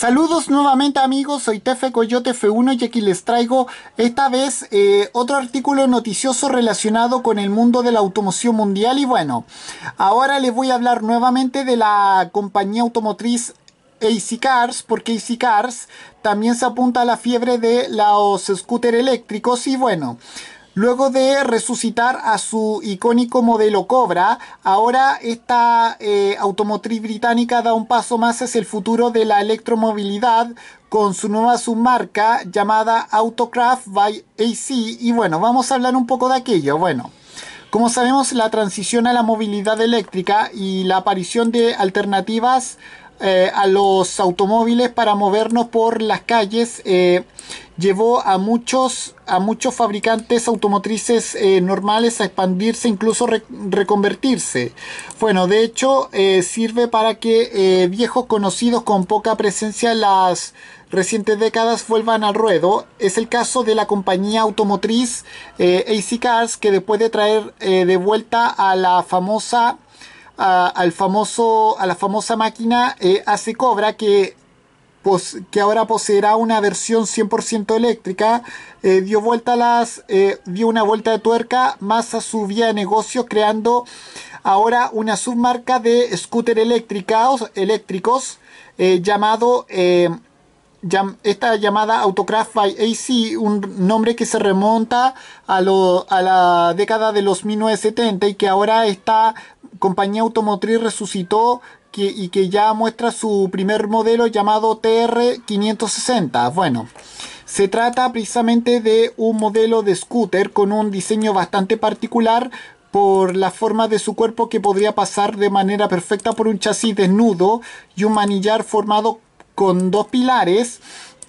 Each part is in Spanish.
Saludos nuevamente amigos, soy Tefe Coyote F1 y aquí les traigo esta vez eh, otro artículo noticioso relacionado con el mundo de la automoción mundial y bueno, ahora les voy a hablar nuevamente de la compañía automotriz AC Cars, porque AC Cars también se apunta a la fiebre de los scooters eléctricos y bueno, Luego de resucitar a su icónico modelo Cobra, ahora esta eh, automotriz británica da un paso más hacia el futuro de la electromovilidad con su nueva submarca llamada Autocraft by AC y bueno, vamos a hablar un poco de aquello. Bueno, como sabemos la transición a la movilidad eléctrica y la aparición de alternativas eh, a los automóviles para movernos por las calles eh, llevó a muchos, a muchos fabricantes automotrices eh, normales a expandirse, incluso reconvertirse. Bueno, de hecho, sirve para que viejos conocidos con poca presencia en las recientes décadas vuelvan al ruedo. Es el caso de la compañía automotriz AC Cars, que después de traer de vuelta a la famosa al famoso, a la famosa máquina Hace eh, Cobra que, pues, que ahora poseerá una versión 100% eléctrica, eh, dio, vuelta las, eh, dio una vuelta de tuerca más a su vía de negocio creando ahora una submarca de scooter eléctricos, llamado... esta llamada Autocraft by AC, un nombre que se remonta a, a la década de los 1970 y que ahora está compañía automotriz resucitó y que ya muestra su primer modelo llamado TR560. Bueno, se trata precisamente de un modelo de scooter con un diseño bastante particular por la forma de su cuerpo que podría pasar de manera perfecta por un chasis desnudo y un manillar formado con dos pilares.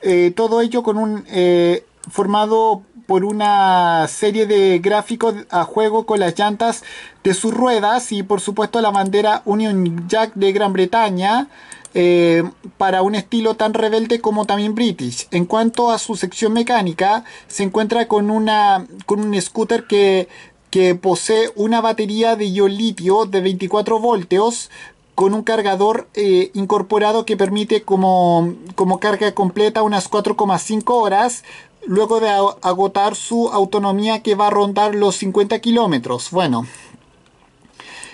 Eh, todo ello con un eh, formado por una serie de gráficos a juego con las llantas de sus ruedas y por supuesto la bandera Union Jack de Gran Bretaña eh, para un estilo tan rebelde como también british. En cuanto a su sección mecánica, se encuentra con, una, con un scooter que que posee una batería de ion litio de 24 voltios con un cargador eh, incorporado que permite como, como carga completa unas 4,5 horas luego de agotar su autonomía que va a rondar los 50 kilómetros. Bueno,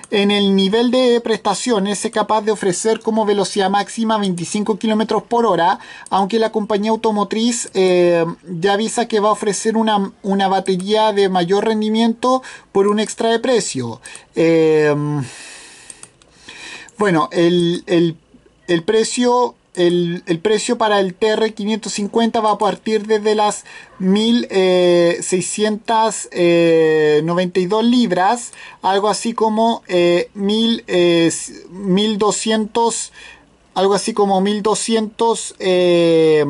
en el nivel de prestaciones es capaz de ofrecer como velocidad máxima 25 kilómetros por hora, aunque la compañía automotriz eh, ya avisa que va a ofrecer una, una, batería de mayor rendimiento por un extra de precio. Eh, bueno, el, precio el, precio para el TR550 va a partir desde las 1.692 eh, eh, libras, algo así como eh, 1.200, eh, algo así como 1.200, eh,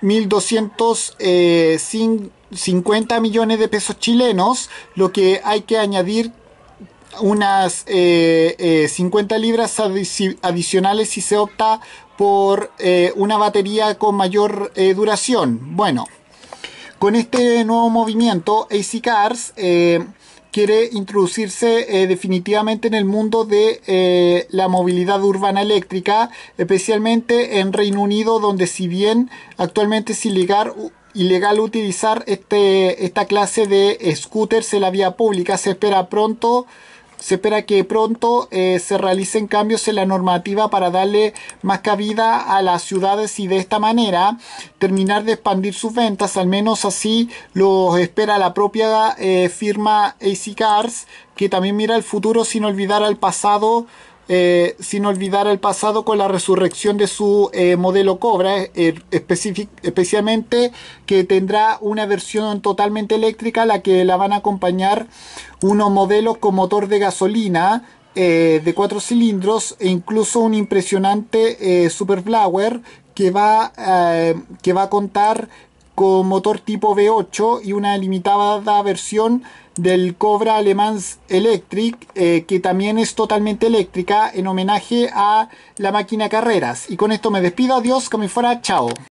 1.200 millones de pesos chilenos, lo que hay que añadir unas 50 eh, eh, libras adicionales si se opta por eh, una batería con mayor duración. Bueno, con este nuevo movimiento, AC Cars quiere introducirse definitivamente en el mundo de la movilidad urbana eléctrica, especialmente en Reino Unido, donde si bien actualmente es ilegal, ilegal utilizar este, esta clase de scooters en la vía pública, se espera pronto se espera que pronto eh, se realicen cambios en la normativa para darle más cabida a las ciudades y de esta manera terminar de expandir sus ventas, al menos así lo espera la propia eh, firma AC Cars, que también mira al futuro sin olvidar al pasado eh, sin olvidar el pasado con la resurrección de su eh, modelo Cobra, eh, especialmente que tendrá una versión totalmente eléctrica, la que la van a acompañar unos modelos con motor de gasolina de cuatro cilindros e incluso un impresionante Super Flower que va, que va a contar con motor tipo V8 y una limitada versión del Cobra Alemán Electric, eh, que también es totalmente eléctrica, en homenaje a la máquina carreras. Y con esto me despido, adiós, que me fuera, chao.